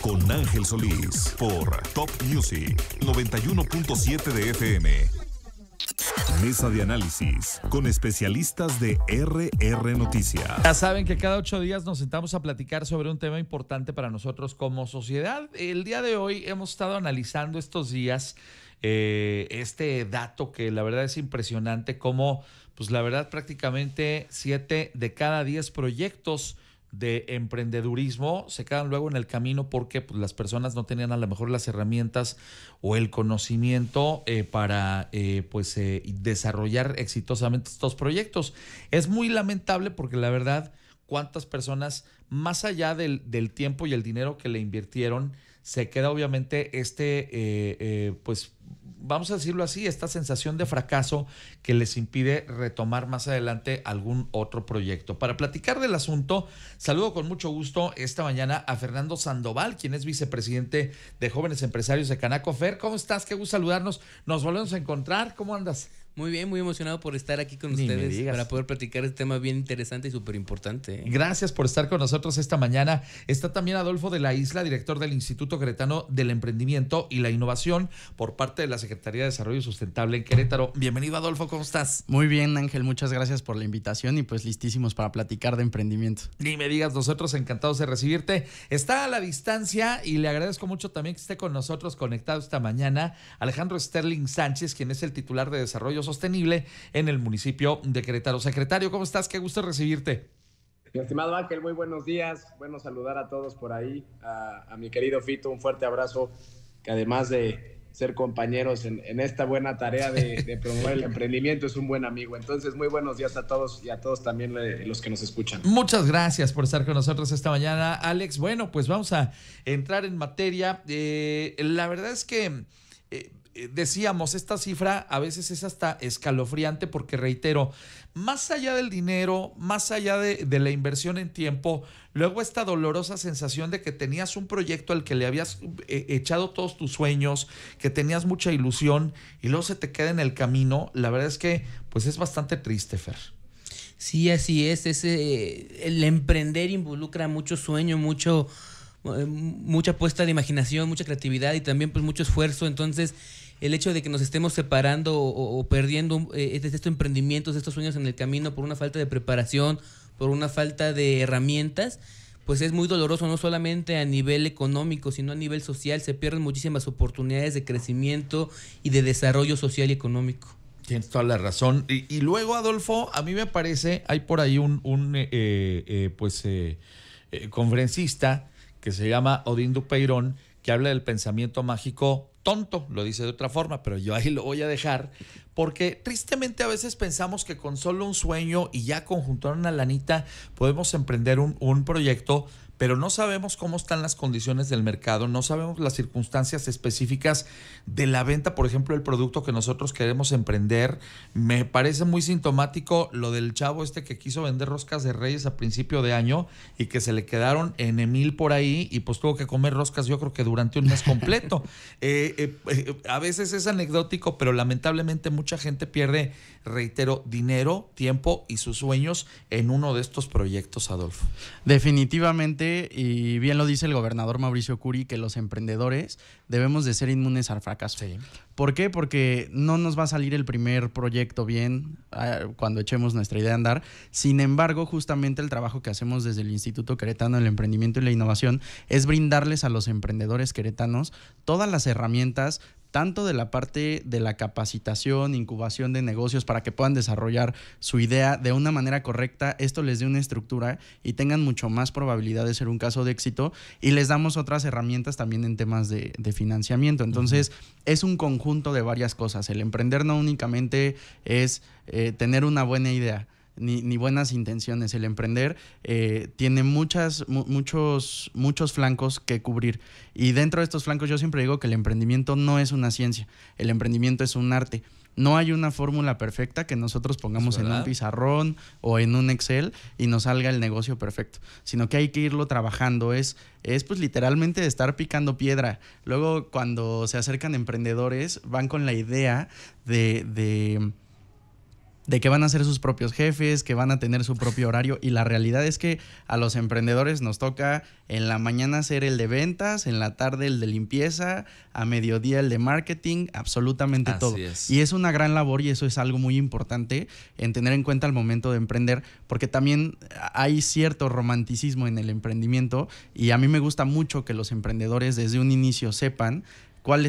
con Ángel Solís por Top Music 91.7 de FM. Mesa de análisis con especialistas de RR Noticias. Ya saben que cada ocho días nos sentamos a platicar sobre un tema importante para nosotros como sociedad. El día de hoy hemos estado analizando estos días eh, este dato que la verdad es impresionante, como pues la verdad prácticamente siete de cada diez proyectos de emprendedurismo se quedan luego en el camino porque pues, las personas no tenían a lo mejor las herramientas o el conocimiento eh, para eh, pues eh, desarrollar exitosamente estos proyectos. Es muy lamentable porque la verdad cuántas personas, más allá del, del tiempo y el dinero que le invirtieron, se queda obviamente este, pues vamos a decirlo así, esta sensación de fracaso que les impide retomar más adelante algún otro proyecto. Para platicar del asunto, saludo con mucho gusto esta mañana a Fernando Sandoval, quien es vicepresidente de Jóvenes Empresarios de Canaco. Fer, ¿cómo estás? Qué gusto saludarnos. Nos volvemos a encontrar. ¿Cómo andas? Muy bien, muy emocionado por estar aquí con ustedes para poder platicar este tema bien interesante y súper importante. ¿eh? Gracias por estar con nosotros esta mañana. Está también Adolfo de la Isla, director del Instituto Queretano del Emprendimiento y la Innovación por parte de la Secretaría de Desarrollo Sustentable en Querétaro. Bienvenido Adolfo, ¿cómo estás? Muy bien Ángel, muchas gracias por la invitación y pues listísimos para platicar de emprendimiento. Ni me digas, nosotros encantados de recibirte. Está a la distancia y le agradezco mucho también que esté con nosotros conectado esta mañana Alejandro Sterling Sánchez, quien es el titular de Desarrollo sostenible en el municipio de Querétaro. Secretario, ¿cómo estás? Qué gusto recibirte. Mi estimado Ángel, muy buenos días. Bueno, saludar a todos por ahí. A, mi querido Fito, un fuerte abrazo, que además de ser compañeros en, esta buena tarea de, promover el emprendimiento, es un buen amigo. Entonces, muy buenos días a todos y a todos también eh, los que nos escuchan. Muchas gracias por estar con nosotros esta mañana, Alex. Bueno, pues vamos a entrar en materia. Eh, la verdad es que... Eh, eh, decíamos, esta cifra a veces es hasta escalofriante porque, reitero, más allá del dinero, más allá de, la inversión en tiempo, luego esta dolorosa sensación de que tenías un proyecto al que le habías eh, echado todos tus sueños, que tenías mucha ilusión y luego se te queda en el camino, la verdad es que pues es bastante triste, Fer. Sí, así es, ese, el emprender involucra mucho sueño, mucho eh, mucha puesta de imaginación, mucha creatividad y también pues mucho esfuerzo, entonces el hecho de que nos estemos separando o, perdiendo eh, estos emprendimientos, estos sueños en el camino por una falta de preparación, por una falta de herramientas, pues es muy doloroso, no solamente a nivel económico, sino a nivel social. Se pierden muchísimas oportunidades de crecimiento y de desarrollo social y económico. Tienes toda la razón. Y, luego, Adolfo, a mí me parece, hay por ahí un, eh, eh, pues, conferencista que se llama Odín Dupeirón, que habla del pensamiento mágico tonto, lo dice de otra forma, pero yo ahí lo voy a dejar, porque tristemente a veces pensamos que con solo un sueño y ya conjuntar una lanita podemos emprender un, un proyecto pero no sabemos cómo están las condiciones del mercado, no sabemos las circunstancias específicas de la venta, por ejemplo, el producto que nosotros queremos emprender. Me parece muy sintomático lo del chavo este que quiso vender roscas de reyes a principio de año y que se le quedaron en Emil por ahí y pues tuvo que comer roscas yo creo que durante un mes completo. Eh, eh, eh, a veces es anecdótico, pero lamentablemente mucha gente pierde, reitero, dinero, tiempo y sus sueños en uno de estos proyectos, Adolfo. Definitivamente y bien lo dice el gobernador Mauricio Curi que los emprendedores debemos de ser inmunes al fracaso. ¿Por qué? Porque no nos va a salir el primer proyecto bien ah, cuando echemos nuestra idea a andar. Sin embargo, justamente el trabajo que hacemos desde el Instituto Queretano del Emprendimiento y la Innovación es brindarles a los emprendedores queretanos todas las herramientas, tanto de la parte de la capacitación, incubación de negocios para que puedan desarrollar su idea de una manera correcta, esto les dé una estructura y tengan mucho más probabilidad de ser un caso de éxito y les damos otras herramientas también en temas de, financiamiento. Entonces, es un conjunto de varias cosas. El emprender no únicamente es eh, tener una buena idea, ni, buenas intenciones. El emprender eh, tiene muchas, muchos, muchos flancos que cubrir. Y dentro de estos flancos yo siempre digo que el emprendimiento no es una ciencia, el emprendimiento es un arte. No hay una fórmula perfecta que nosotros pongamos en un pizarrón o en un Excel y nos salga el negocio perfecto, sino que hay que irlo trabajando. Es, es pues literalmente estar picando piedra. Luego cuando se acercan emprendedores van con la idea de de que van a ser sus propios jefes, que van a tener su propio horario y la realidad es que a los emprendedores nos toca en la mañana ser el de ventas, en la tarde el de limpieza, a mediodía el de marketing, absolutamente todo. Y es una gran labor y eso es algo muy importante en tener en cuenta al momento de emprender, porque también hay cierto romanticismo en el emprendimiento y a mí me gusta mucho que los emprendedores desde un inicio sepan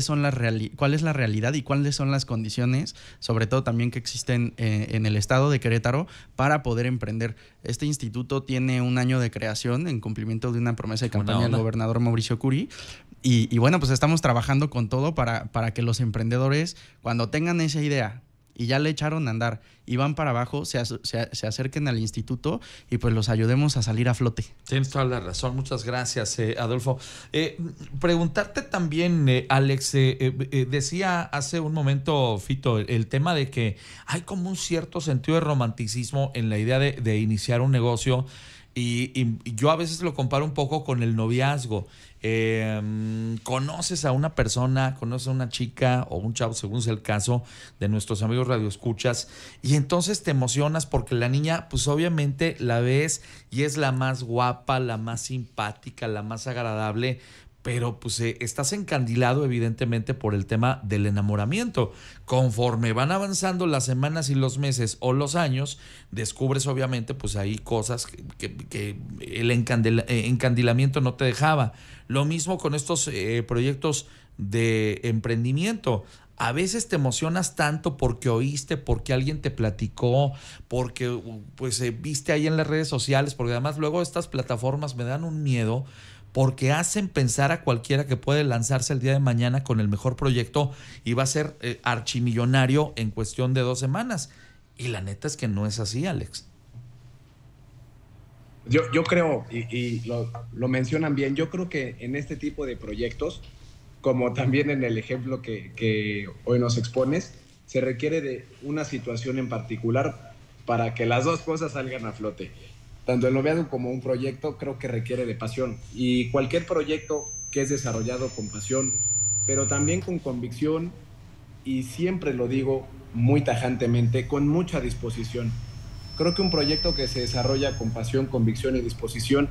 son cuál es la realidad y cuáles son las condiciones, sobre todo también que existen eh, en el estado de Querétaro, para poder emprender. Este instituto tiene un año de creación en cumplimiento de una promesa de campaña del gobernador Mauricio Curi. Y, y, bueno, pues estamos trabajando con todo para, para que los emprendedores, cuando tengan esa idea, y ya le echaron a andar y van para abajo, se, acerquen al instituto y pues los ayudemos a salir a flote. Tienes toda la razón, muchas gracias eh, Adolfo. Eh, preguntarte también, eh, Alex, decía hace un momento Fito el, tema de que hay como un cierto sentido de romanticismo en la idea de, iniciar un negocio. y, yo a veces lo comparo un poco con el noviazgo. Em, conoces a una persona, conoces a una chica o un chavo, según sea el caso de nuestros amigos radioescuchas, y entonces te emocionas porque la niña, pues obviamente la ves y es la más guapa, la más simpática, la más agradable, pero pues eh, estás encandilado evidentemente por el tema del enamoramiento. Conforme van avanzando las semanas y los meses o los años, descubres obviamente pues hay cosas que, el eh, encandilamiento no te dejaba. Lo mismo con estos eh, proyectos de emprendimiento. A veces te emocionas tanto porque oíste, porque alguien te platicó, porque pues viste ahí en las redes sociales, porque además luego estas plataformas me dan un miedo porque hacen pensar a cualquiera que puede lanzarse el día de mañana con el mejor proyecto y va a ser eh, archimillonario en cuestión de dos semanas. Y la neta es que no es así, Alex. Yo, creo, y, lo, mencionan bien, yo creo que en este tipo de proyectos, como también en el ejemplo que hoy nos expones, se requiere de una situación en particular para que las dos cosas salgan a flote tanto el noviazgo como un proyecto creo que requiere de pasión. Y cualquier proyecto que es desarrollado con pasión, pero también con convicción y siempre lo digo muy tajantemente, con mucha disposición. Creo que un proyecto que se desarrolla con pasión, convicción y disposición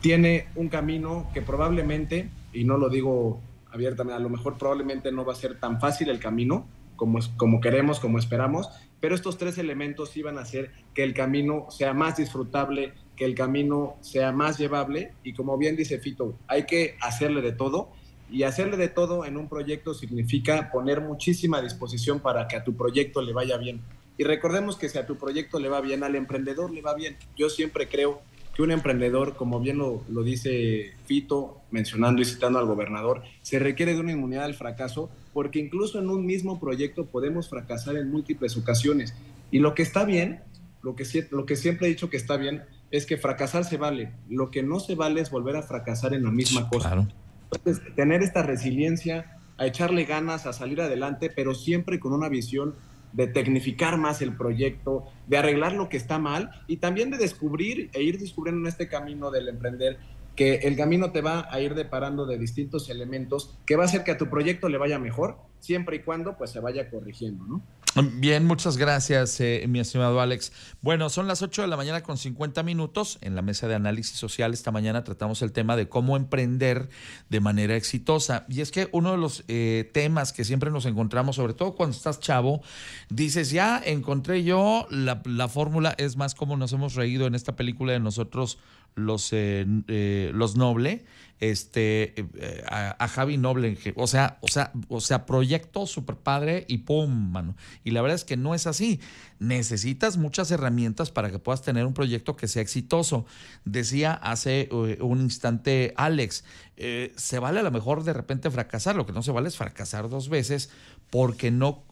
tiene un camino que probablemente, y no lo digo abiertamente, a lo mejor probablemente no va a ser tan fácil el camino, como, como queremos, como esperamos, pero estos tres elementos iban a hacer que el camino sea más disfrutable, que el camino sea más llevable y como bien dice Fito, hay que hacerle de todo y hacerle de todo en un proyecto significa poner muchísima disposición para que a tu proyecto le vaya bien. Y recordemos que si a tu proyecto le va bien, al emprendedor le va bien. Yo siempre creo un emprendedor, como bien lo, dice Fito, mencionando y citando al gobernador, se requiere de una inmunidad al fracaso porque incluso en un mismo proyecto podemos fracasar en múltiples ocasiones. Y lo que está bien, lo que, lo que siempre he dicho que está bien, es que fracasar se vale. Lo que no se vale es volver a fracasar en la misma cosa. Entonces, tener esta resiliencia, a echarle ganas, a salir adelante, pero siempre con una visión de tecnificar más el proyecto, de arreglar lo que está mal y también de descubrir e ir descubriendo en este camino del emprender que el camino te va a ir deparando de distintos elementos que va a hacer que a tu proyecto le vaya mejor, siempre y cuando pues se vaya corrigiendo, ¿no? Bien, muchas gracias, eh, mi estimado Alex. Bueno, son las 8 de la mañana con 50 minutos. En la mesa de análisis social esta mañana tratamos el tema de cómo emprender de manera exitosa. Y es que uno de los eh, temas que siempre nos encontramos, sobre todo cuando estás chavo, dices, ya encontré yo la fórmula. Es más, como nos hemos reído en esta película de nosotros los, eh, eh, los Noble, este, eh, a, Javi Noble, o sea, o sea, o sea, proyecto super padre y pum, mano. Y la verdad es que no es así. Necesitas muchas herramientas para que puedas tener un proyecto que sea exitoso. Decía hace un instante Alex, se vale a lo mejor de repente fracasar, lo que no se vale es fracasar dos veces porque no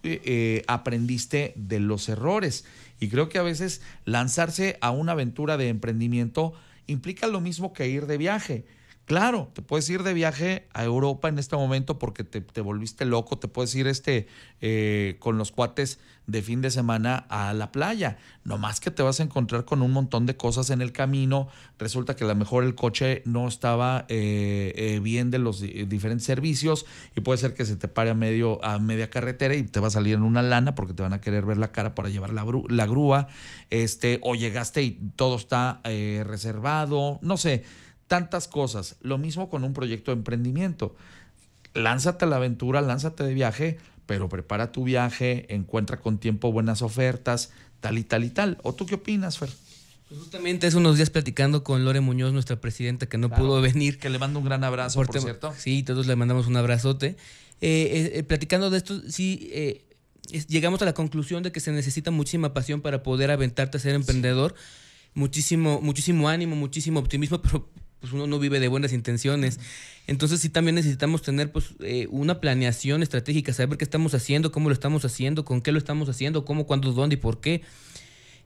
aprendiste de los errores. Y creo que a veces lanzarse a una aventura de emprendimiento implica lo mismo que ir de viaje. Claro, te puedes ir de viaje a Europa en este momento porque te, volviste loco, te puedes ir este, eh, con los cuates de fin de semana a la playa. No más que te vas a encontrar con un montón de cosas en el camino. Resulta que a lo mejor el coche no estaba eh, eh, bien de los diferentes servicios y puede ser que se te pare a, medio, a media carretera y te va a salir en una lana porque te van a querer ver la cara para llevar la, la grúa. Este, o llegaste y todo está reservado. No sé tantas cosas. Lo mismo con un proyecto de emprendimiento. Lánzate a la aventura, lánzate de viaje, pero prepara tu viaje, encuentra con tiempo buenas ofertas, tal y tal y tal. ¿O tú qué opinas, Fer? Pues justamente hace unos días platicando con Lore Muñoz, nuestra presidenta, que no pudo venir. Que le mando un gran abrazo, por, cierto. Sí, todos le mandamos un abrazote. Eh, eh, eh, platicando de esto, sí, llegamos a la conclusión de que se necesita muchísima pasión para poder aventarte a ser emprendedor. Muchísimo, muchísimo ánimo, muchísimo optimismo, pero pues uno no vive de buenas intenciones. Entonces sí también necesitamos tener pues eh, una planeación estratégica, saber qué estamos haciendo, cómo lo estamos haciendo, con qué lo estamos haciendo, cómo, cuándo, dónde y por qué.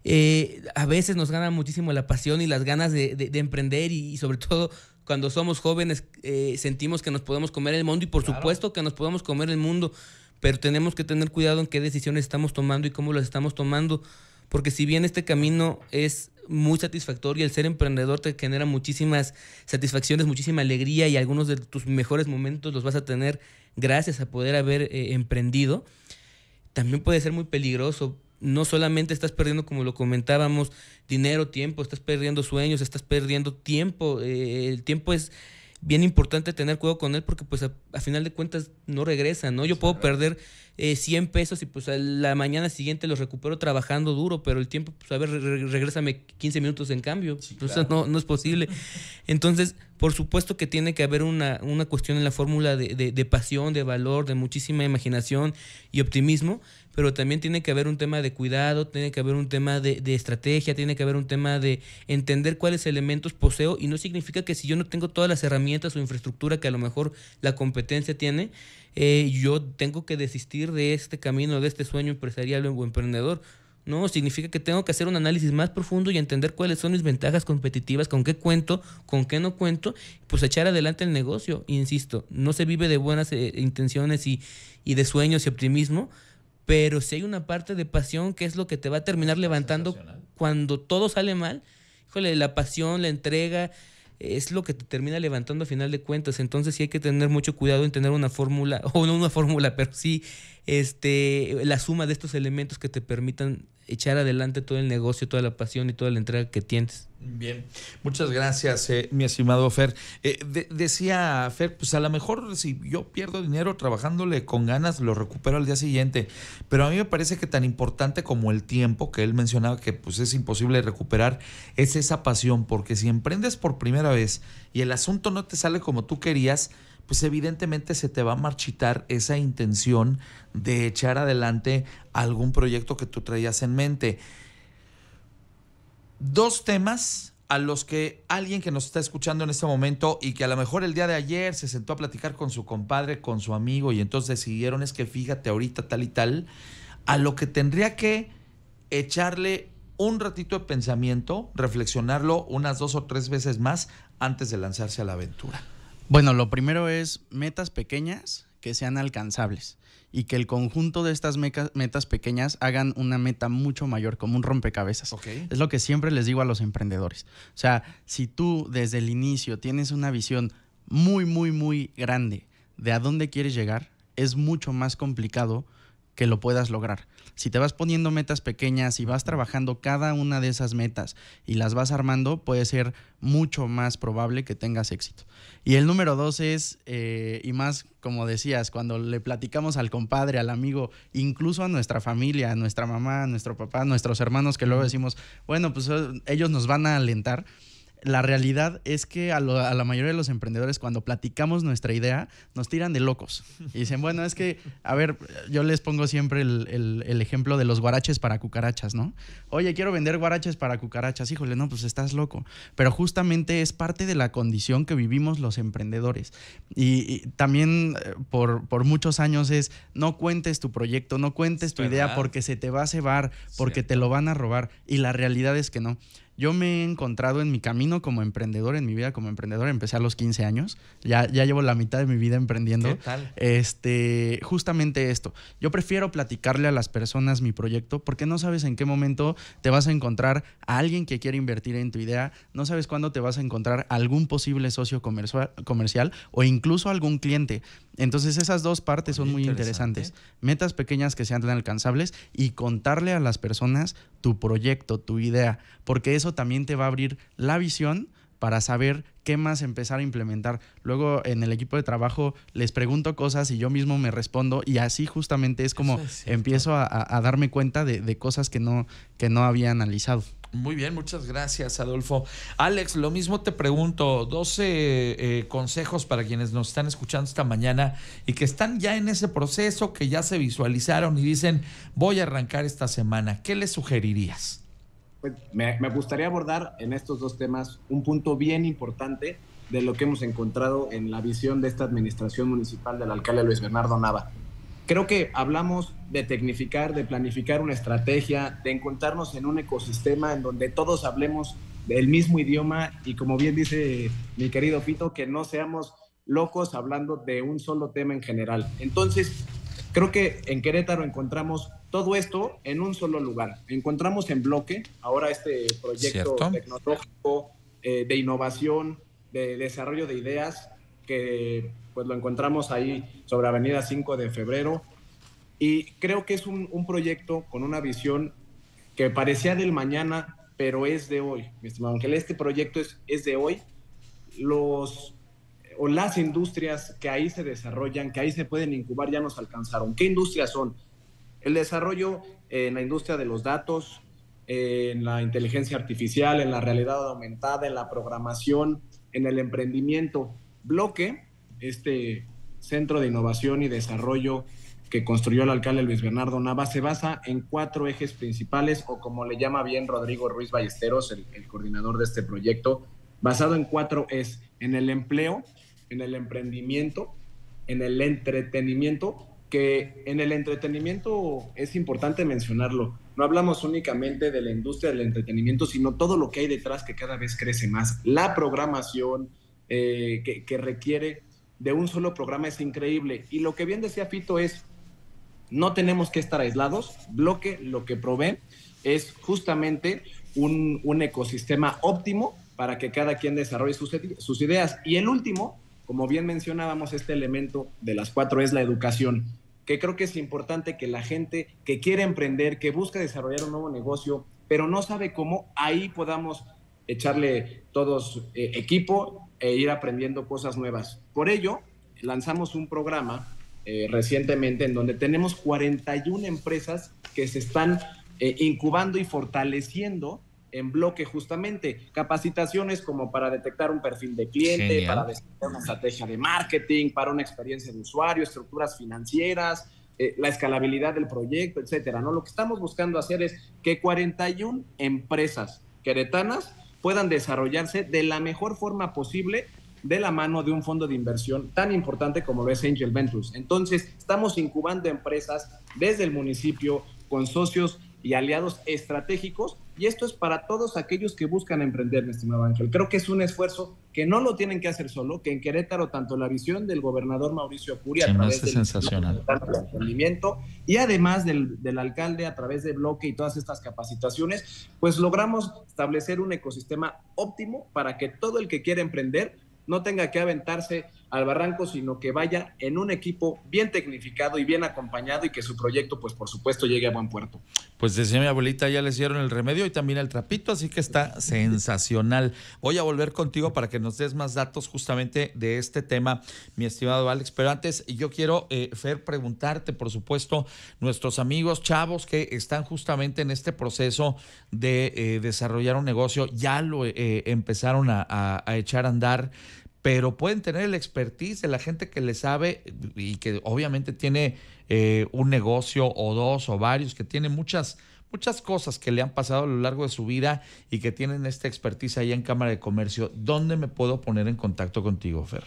Eh, a veces nos gana muchísimo la pasión y las ganas de, emprender y, sobre todo cuando somos jóvenes eh, sentimos que nos podemos comer el mundo y por supuesto que nos podemos comer el mundo, pero tenemos que tener cuidado en qué decisiones estamos tomando y cómo las estamos tomando, porque si bien este camino es muy satisfactorio. El ser emprendedor te genera muchísimas satisfacciones, muchísima alegría y algunos de tus mejores momentos los vas a tener gracias a poder haber eh, emprendido. También puede ser muy peligroso. No solamente estás perdiendo, como lo comentábamos, dinero, tiempo, estás perdiendo sueños, estás perdiendo tiempo. Eh, el tiempo es bien importante tener cuidado con él porque pues a, final de cuentas no regresa, ¿no? Yo puedo perder eh, 100 pesos y pues a la mañana siguiente los recupero trabajando duro, pero el tiempo, pues a ver, re regrésame 15 minutos en cambio, pues, no, es posible. Entonces, por supuesto que tiene que haber una, una cuestión en la fórmula de, de, de pasión, de valor, de muchísima imaginación y optimismo pero también tiene que haber un tema de cuidado, tiene que haber un tema de, estrategia, tiene que haber un tema de entender cuáles elementos poseo y no significa que si yo no tengo todas las herramientas o infraestructura que a lo mejor la competencia tiene, eh, yo tengo que desistir de este camino, de este sueño empresarial o emprendedor. No, significa que tengo que hacer un análisis más profundo y entender cuáles son mis ventajas competitivas, con qué cuento, con qué no cuento, pues echar adelante el negocio. Insisto, no se vive de buenas eh, intenciones y de sueños y optimismo, pero si hay una parte de pasión que es lo que te va a terminar levantando cuando todo sale mal, híjole, la pasión, la entrega, es lo que te termina levantando a final de cuentas. Entonces sí hay que tener mucho cuidado en tener una fórmula, o no una fórmula, pero sí este, la suma de estos elementos que te permitan echar adelante todo el negocio, toda la pasión y toda la entrega que tienes. Bien, muchas gracias, eh, mi estimado Fer. Eh, decía Fer, pues a lo mejor si yo pierdo dinero trabajándole con ganas, lo recupero al día siguiente, pero a mí me parece que tan importante como el tiempo que él mencionaba que pues es imposible recuperar, es esa pasión, porque si emprendes por primera vez y el asunto no te sale como tú querías, pues evidentemente se te va a marchitar esa intención de echar adelante algún proyecto que tú traías en mente dos temas a los que alguien que nos está escuchando en este momento y que a lo mejor el día de ayer se sentó a platicar con su compadre, con su amigo y entonces decidieron es que fíjate ahorita tal y tal, a lo que tendría que echarle un ratito de pensamiento, reflexionarlo unas dos o tres veces más antes de lanzarse a la aventura. Bueno, lo primero es metas pequeñas que sean alcanzables y que el conjunto de estas metas pequeñas hagan una meta mucho mayor, como un rompecabezas. Es lo que siempre les digo a los emprendedores. O sea, si tú desde el inicio tienes una visión muy, muy, muy grande de a dónde quieres llegar, es mucho más complicado que lo puedas lograr. Si te vas poniendo metas pequeñas y vas trabajando cada una de esas metas y las vas armando, puede ser mucho más probable que tengas éxito. Y el número dos es, eh, y más como decías, cuando le platicamos al compadre, al amigo, incluso a nuestra familia, a nuestra mamá, a nuestro papá, a nuestros hermanos, que luego decimos, bueno, pues eh, ellos nos van a alentar la realidad es que a, la mayoría de los emprendedores cuando platicamos nuestra idea nos tiran de locos. Y dicen, bueno, es que, a ver, yo les pongo siempre el, ejemplo de los guaraches para cucarachas, ¿no? Oye, quiero vender guaraches para cucarachas. Híjole, no, pues estás loco. Pero justamente es parte de la condición que vivimos los emprendedores. Y, también eh, por, muchos años es, no cuentes tu proyecto, no cuentes tu idea porque se te va a cebar, porque te lo van a robar. Y la realidad es que no. Yo me he encontrado en mi camino como emprendedor, en mi vida como emprendedor, empecé a los 15 años, ya, ya llevo la mitad de mi vida emprendiendo. Este, justamente esto, yo prefiero platicarle a las personas mi proyecto porque no sabes en qué momento te vas a encontrar a alguien que quiere invertir en tu idea, no sabes cuándo te vas a encontrar algún posible socio comercial o incluso algún cliente. Entonces esas dos partes son muy interesantes. Metas pequeñas que sean alcanzables y contarle a las personas tu proyecto, tu idea, porque eso también te va a abrir la visión para saber qué más empezar a implementar. Luego en el equipo de trabajo les pregunto cosas y yo mismo me respondo y así justamente es como empiezo a, darme cuenta de, de cosas que no, que no había analizado. Muy bien, muchas gracias, Adolfo. Alex, lo mismo te pregunto, 12 eh, consejos para quienes nos están escuchando esta mañana y que están ya en ese proceso, que ya se visualizaron y dicen, voy a arrancar esta semana. ¿Qué les sugerirías? Pues, me, me gustaría abordar en estos dos temas un punto bien importante de lo que hemos encontrado en la visión de esta administración municipal del alcalde Luis Bernardo Nava creo que hablamos de tecnificar, de planificar una estrategia, de encontrarnos en un ecosistema en donde todos hablemos del mismo idioma y como bien dice mi querido Fito, que no seamos locos hablando de un solo tema en general. Entonces, creo que en Querétaro encontramos todo esto en un solo lugar. Encontramos en bloque ahora este proyecto tecnológico eh, de innovación, de desarrollo de ideas pues lo encontramos ahí sobre Avenida 5 de Febrero. Y creo que es un, un proyecto con una visión que parecía del mañana, pero es de hoy, mi estimado Ángel. Este proyecto es, es de hoy. Los o las industrias que ahí se desarrollan, que ahí se pueden incubar, ya nos alcanzaron. ¿Qué industrias son? El desarrollo en la industria de los datos, en la inteligencia artificial, en la realidad aumentada, en la programación, en el emprendimiento bloque, este centro de innovación y desarrollo que construyó el alcalde Luis Bernardo Nava se basa en cuatro ejes principales o como le llama bien Rodrigo Ruiz Ballesteros, el, el coordinador de este proyecto, basado en cuatro es en el empleo, en el emprendimiento, en el entretenimiento, que en el entretenimiento es importante mencionarlo. No hablamos únicamente de la industria del entretenimiento, sino todo lo que hay detrás que cada vez crece más. La programación, eh, que, requiere de un solo programa es increíble. Y lo que bien decía Fito es, no tenemos que estar aislados. Bloque lo que provee es justamente un, ecosistema óptimo para que cada quien desarrolle sus, ideas. Y el último, como bien mencionábamos, este elemento de las cuatro es la educación, que creo que es importante que la gente que quiere emprender, que busca desarrollar un nuevo negocio, pero no sabe cómo, ahí podamos echarle todos eh, equipo e ir aprendiendo cosas nuevas. Por ello, lanzamos un programa eh, recientemente en donde tenemos 41 empresas que se están eh, incubando y fortaleciendo en bloque justamente capacitaciones como para detectar un perfil de cliente, para desarrollar una estrategia de marketing, para una experiencia de usuario, estructuras financieras, eh, la escalabilidad del proyecto, etcétera. No, lo que estamos buscando hacer es que 41 empresas queretanas puedan desarrollarse de la mejor forma posible de la mano de un fondo de inversión tan importante como lo es Angel Ventures. Entonces, estamos incubando empresas desde el municipio con socios y aliados estratégicos. Y esto es para todos aquellos que buscan emprender, mi estimado Ángel. Creo que es un esfuerzo que no lo tienen que hacer solo, que en Querétaro tanto la visión del gobernador Mauricio Curia a través del sensacional. y además del, del alcalde a través de bloque y todas estas capacitaciones, pues logramos establecer un ecosistema óptimo para que todo el que quiera emprender no tenga que aventarse al barranco, sino que vaya en un equipo bien tecnificado y bien acompañado y que su proyecto, pues por supuesto, llegue a buen puerto. Pues decía mi abuelita, ya le hicieron el remedio y también el trapito, así que está sensacional. Voy a volver contigo para que nos des más datos justamente de este tema, mi estimado Alex. Pero antes yo quiero, eh, Fer, preguntarte, por supuesto, nuestros amigos chavos que están justamente en este proceso de eh, desarrollar un negocio, ya lo eh, empezaron a, a echar a andar pero pueden tener el expertise de la gente que le sabe y que obviamente tiene eh, un negocio o dos o varios, que tiene muchas, muchas cosas que le han pasado a lo largo de su vida y que tienen esta expertise allá en Cámara de Comercio, ¿dónde me puedo poner en contacto contigo, Fer?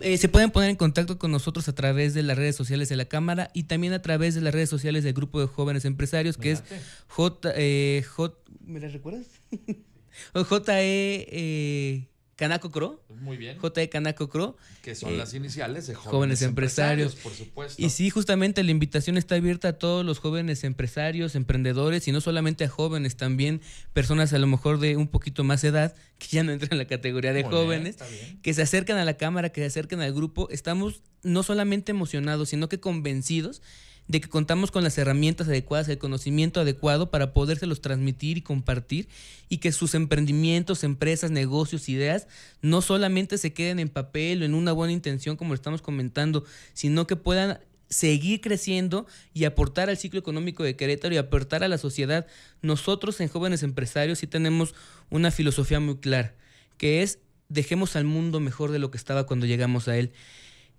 Eh, se pueden poner en contacto con nosotros a través de las redes sociales de la Cámara y también a través de las redes sociales del Grupo de Jóvenes Empresarios, que es J, eh, J... ¿Me las recuerdas? JE... Canaco Crow. Muy bien. J. Canaco Crow. Que son eh, las iniciales de jóvenes, empresarios, Por supuesto. Y sí, justamente la invitación está abierta a todos los jóvenes empresarios, emprendedores y no solamente a jóvenes, también personas a lo mejor de un poquito más edad que ya no entran en la categoría de jóvenes, que se acercan a la cámara, que se acercan al grupo. Estamos no solamente emocionados, sino que convencidos de que contamos con las herramientas adecuadas, el conocimiento adecuado para podérselos transmitir y compartir y que sus emprendimientos, empresas, negocios, ideas no solamente se queden en papel o en una buena intención como lo estamos comentando, sino que puedan seguir creciendo y aportar al ciclo económico de Querétaro y aportar a la sociedad. Nosotros en jóvenes empresarios sí tenemos una filosofía muy clara, que es dejemos al mundo mejor de lo que estaba cuando llegamos a él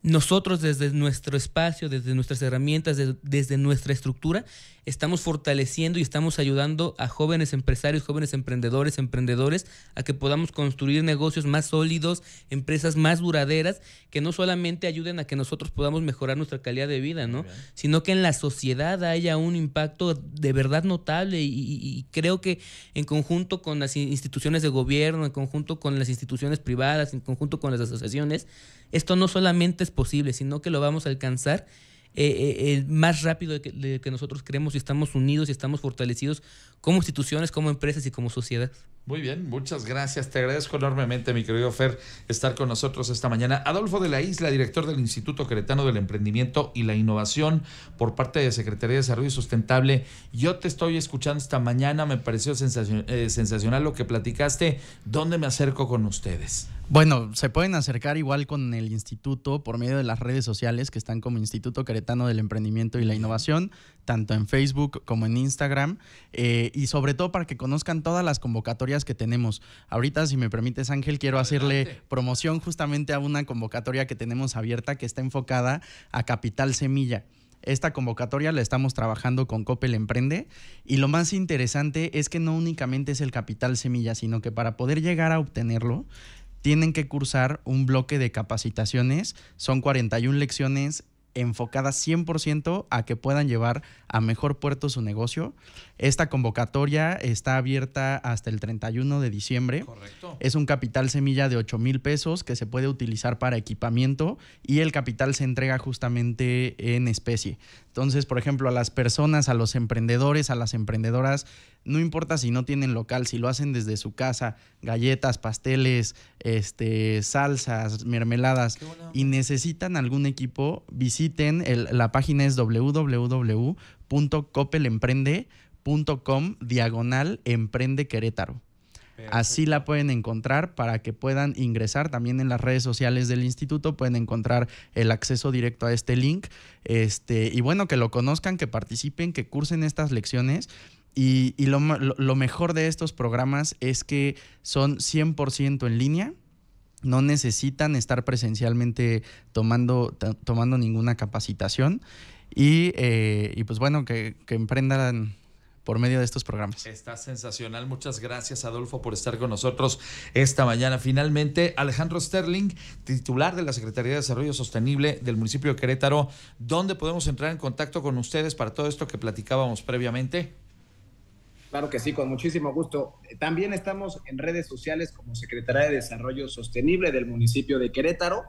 nosotros desde nuestro espacio, desde nuestras herramientas, desde nuestra estructura, estamos fortaleciendo y estamos ayudando a jóvenes empresarios, jóvenes emprendedores, emprendedores, a que podamos construir negocios más sólidos, empresas más duraderas, que no solamente ayuden a que nosotros podamos mejorar nuestra calidad de vida, ¿no? Sino que en la sociedad haya un impacto de verdad notable y, y, creo que en conjunto con las instituciones de gobierno, en conjunto con las instituciones privadas, en conjunto con las asociaciones, esto no solamente es posible, sino que lo vamos a alcanzar eh, eh más rápido que, que, nosotros creemos y estamos unidos y estamos fortalecidos como instituciones, como empresas y como sociedad. Muy bien, muchas gracias. Te agradezco enormemente, mi querido Fer, estar con nosotros esta mañana. Adolfo de la Isla, director del Instituto Caretano del Emprendimiento y la Innovación por parte de Secretaría de Desarrollo Sustentable. Yo te estoy escuchando esta mañana, me pareció eh, sensacional lo que platicaste. ¿Dónde me acerco con ustedes? Bueno, se pueden acercar igual con el instituto por medio de las redes sociales que están como Instituto Caretano del Emprendimiento y la Innovación, tanto en Facebook como en Instagram. Eh, eh, y sobre todo para que conozcan todas las convocatorias que tenemos. Ahorita, si me permites, Ángel, quiero hacerle promoción justamente a una convocatoria que tenemos abierta que está enfocada a Capital Semilla. Esta convocatoria la estamos trabajando con Coppel Emprende y lo más interesante es que no únicamente es el capital semilla, sino que para poder llegar a obtenerlo tienen que cursar un bloque de capacitaciones, son 41 lecciones enfocada 100% a que puedan llevar a mejor puerto su negocio. Esta convocatoria está abierta hasta el 31 de diciembre. Es un capital semilla de 8 mil pesos que se puede utilizar para equipamiento y el capital se entrega justamente en especie. Entonces, por ejemplo, a las personas, a los emprendedores, a las emprendedoras, no importa si no tienen local, si lo hacen desde su casa, galletas, pasteles, este, salsas, mermeladas, y necesitan algún equipo, visiten la página es www.copelemprende.com diagonal Así la pueden encontrar para que puedan ingresar también en las redes sociales del instituto, pueden encontrar el acceso directo a este link. Este, y bueno, que lo conozcan, que participen, que cursen estas lecciones. Y, lo, lo mejor de estos programas es que son 100% en línea no necesitan estar presencialmente tomando, tomando ninguna capacitación eh, y, pues bueno, que, que emprendan por medio de estos programas. Está sensacional. Muchas gracias, Adolfo, por estar con nosotros esta mañana. Finalmente, Alejandro Sterling, titular de la Secretaría de Desarrollo Sostenible del municipio de Querétaro, ¿dónde podemos entrar en contacto con ustedes para todo esto que platicábamos previamente? Claro que sí, con muchísimo gusto. También estamos en redes sociales como Secretaría de Desarrollo Sostenible del municipio de Querétaro.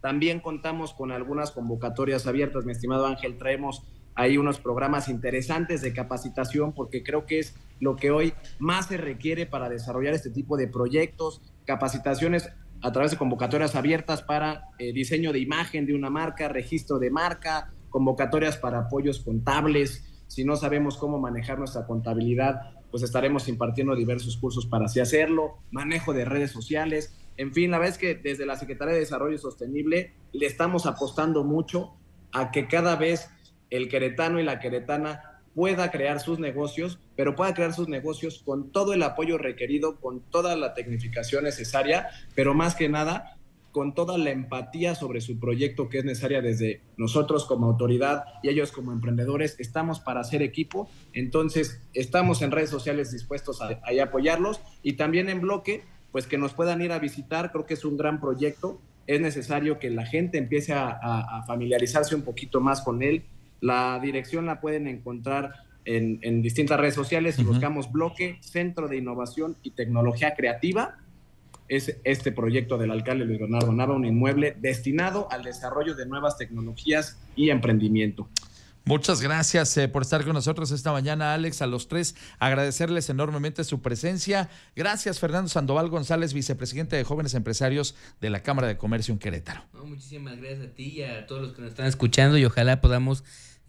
También contamos con algunas convocatorias abiertas, mi estimado Ángel. Traemos ahí unos programas interesantes de capacitación porque creo que es lo que hoy más se requiere para desarrollar este tipo de proyectos, capacitaciones a través de convocatorias abiertas para eh, diseño de imagen de una marca, registro de marca, convocatorias para apoyos contables, si no sabemos cómo manejar nuestra contabilidad, pues estaremos impartiendo diversos cursos para así hacerlo, manejo de redes sociales, en fin, la verdad es que desde la Secretaría de Desarrollo Sostenible le estamos apostando mucho a que cada vez el queretano y la queretana pueda crear sus negocios, pero pueda crear sus negocios con todo el apoyo requerido, con toda la tecnificación necesaria, pero más que nada con toda la empatía sobre su proyecto que es necesaria desde nosotros como autoridad y ellos como emprendedores. Estamos para hacer equipo, entonces estamos en redes sociales dispuestos a, apoyarlos y también en bloque, pues que nos puedan ir a visitar, creo que es un gran proyecto, es necesario que la gente empiece a, familiarizarse un poquito más con él. La dirección la pueden encontrar en, distintas redes sociales, y buscamos bloque, centro de innovación y tecnología creativa es este proyecto del alcalde Luis Bernardo Nava, un inmueble destinado al desarrollo de nuevas tecnologías y emprendimiento. Muchas gracias eh, por estar con nosotros esta mañana, Alex, a los tres. Agradecerles enormemente su presencia. Gracias, Fernando Sandoval González, vicepresidente de Jóvenes Empresarios de la Cámara de Comercio en Querétaro. muchísimas gracias a ti y a todos los que nos están escuchando y ojalá podamos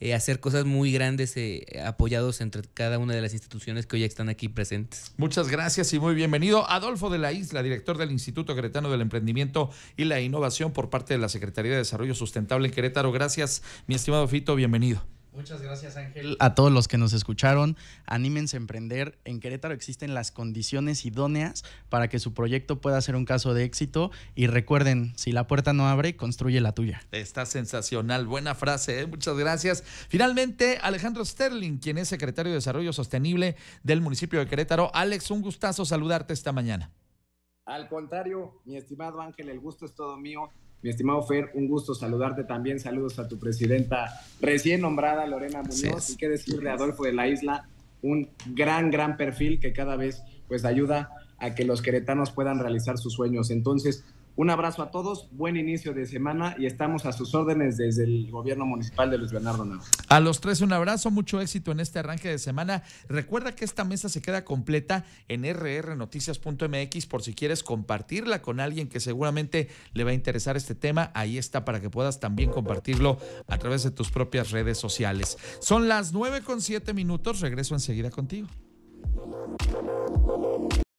eh, hacer cosas muy grandes eh, apoyados entre cada una de las instituciones que hoy están aquí presentes. Muchas gracias y muy bienvenido. Adolfo de la Isla, director del Instituto Queretano del Emprendimiento y la Innovación por parte de la Secretaría de Desarrollo Sustentable en Querétaro. Gracias, mi estimado Fito, bienvenido. Muchas gracias Ángel. A todos los que nos escucharon, anímense a emprender. En Querétaro existen las condiciones idóneas para que su proyecto pueda ser un caso de éxito y recuerden, si la puerta no abre, construye la tuya. Está sensacional, buena frase, ¿eh? muchas gracias. Finalmente, Alejandro Sterling, quien es secretario de Desarrollo Sostenible del municipio de Querétaro. Alex, un gustazo saludarte esta mañana. Al contrario, mi estimado Ángel, el gusto es todo mío mi estimado Fer, un gusto saludarte también. Saludos a tu presidenta recién nombrada, Lorena Muñoz. y qué decirle de Adolfo de la Isla, un gran, gran perfil que cada vez pues ayuda a que los queretanos puedan realizar sus sueños. Entonces, un abrazo a todos, buen inicio de semana y estamos a sus órdenes desde el gobierno municipal de Luis Bernardo Nava. A los tres un abrazo, mucho éxito en este arranque de semana. Recuerda que esta mesa se queda completa en rrnoticias.mx por si quieres compartirla con alguien que seguramente le va a interesar este tema. Ahí está para que puedas también compartirlo a través de tus propias redes sociales. Son las nueve con siete minutos, regreso enseguida contigo.